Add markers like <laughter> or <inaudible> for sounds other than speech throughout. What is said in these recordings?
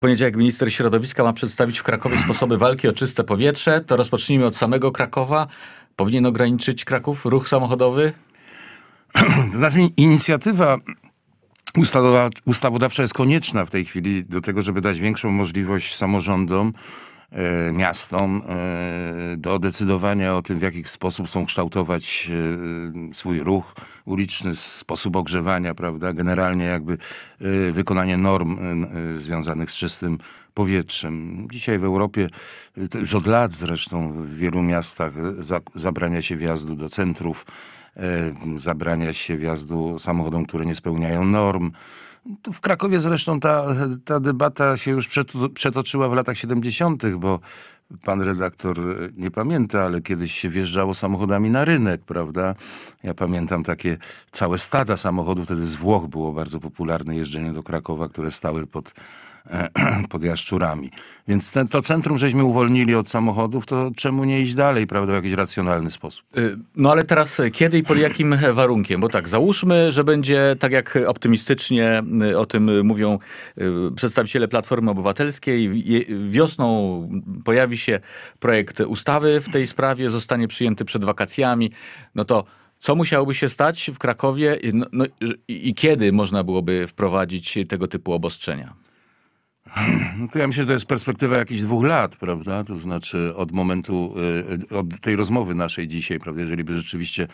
poniedziałek minister środowiska ma przedstawić w Krakowie sposoby walki o czyste powietrze. To rozpocznijmy od samego Krakowa. Powinien ograniczyć Kraków ruch samochodowy? <clears throat> znaczy inicjatywa ustawodawcza jest konieczna w tej chwili do tego, żeby dać większą możliwość samorządom E, miastom e, do decydowania o tym, w jaki sposób są kształtować e, swój ruch uliczny, sposób ogrzewania, prawda? Generalnie jakby wykonanie norm związanych z czystym powietrzem. Dzisiaj w Europie, już od lat zresztą w wielu miastach zabrania się wjazdu do centrów E, zabrania się wjazdu samochodom, które nie spełniają norm. Tu w Krakowie zresztą ta, ta debata się już przetoczyła w latach 70., bo pan redaktor nie pamięta, ale kiedyś się wjeżdżało samochodami na rynek, prawda? Ja pamiętam takie całe stada samochodów, wtedy z Włoch było bardzo popularne jeżdżenie do Krakowa, które stały pod <clears throat> pod Jaszczurami. Więc to centrum żeśmy uwolnili od samochodów, to czemu nie iść dalej, prawda, w jakiś racjonalny sposób? Y, no ale teraz y, kiedy i pod jakim <clears throat> warunkiem? Bo tak, załóżmy, że będzie tak jak optymistycznie y, o tym mówią przedstawiciele Platformy Obywatelskiej. Wiosną pojawi się projekt ustawy w tej sprawie, zostanie przyjęty przed wakacjami. No to co musiałoby się stać w Krakowie no, no, i kiedy można byłoby wprowadzić tego typu obostrzenia? No to ja myślę, że to jest perspektywa jakichś dwóch lat, prawda? To znaczy od momentu, y, od tej rozmowy naszej dzisiaj, prawda? Jeżeli by rzeczywiście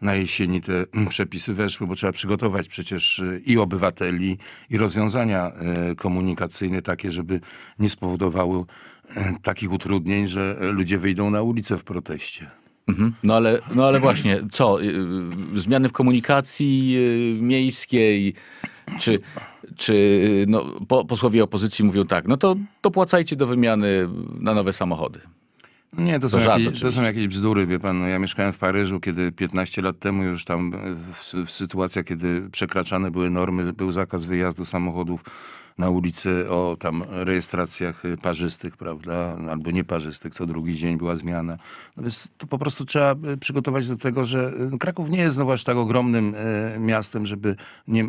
na jesieni te <clears throat> przepisy weszły, bo trzeba przygotować przecież y, i obywateli, i rozwiązania y, komunikacyjne takie, żeby nie spowodowały takich utrudnień, że ludzie wyjdą na ulicę w proteście. Mhm. No ale, no ale właśnie, co? Zmiany w komunikacji miejskiej, czy, czy no, po, posłowie opozycji mówią tak, no to dopłacajcie do wymiany na nowe samochody. No nie, to są, to, jakieś, to są, jakieś, bzdury, wie pan. No, ja mieszkałem w Paryżu, kiedy 15 lat temu już tam w, w sytuacja, kiedy przekraczane były normy, był zakaz wyjazdu samochodów na ulicy o tam rejestracjach y, parzystych, prawda, albo nieparzystych, co drugi dzień była zmiana. No więc to po prostu trzeba y, przygotować do tego, że y, Kraków nie jest znowu aż tak ogromnym miastem, żeby nie,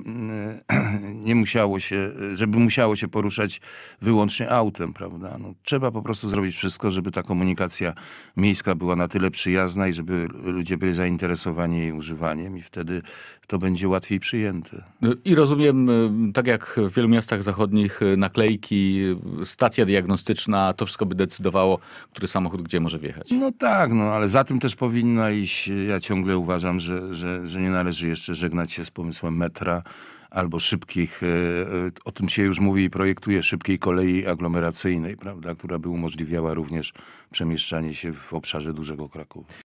<clears throat> nie musiało się, żeby musiało się poruszać wyłącznie autem, prawda. No, trzeba po prostu zrobić wszystko, żeby ta komunikacja miejska była na tyle przyjazna i żeby ludzie byli zainteresowani jej używaniem i wtedy to będzie łatwiej przyjęte. No I rozumiem, tak jak w wielu miastach zachodnich, zachodnich, y, naklejki, y, stacja diagnostyczna, to wszystko by decydowało, który samochód gdzie może wjechać. No tak, no ale za tym też powinno iść. Ja ciągle uważam, że, że, że nie należy jeszcze żegnać się z pomysłem metra albo szybkich, y, o tym się już mówi i projektuje, szybkiej kolei aglomeracyjnej, prawda, która by umożliwiała również przemieszczanie się w obszarze Dużego Krakowa.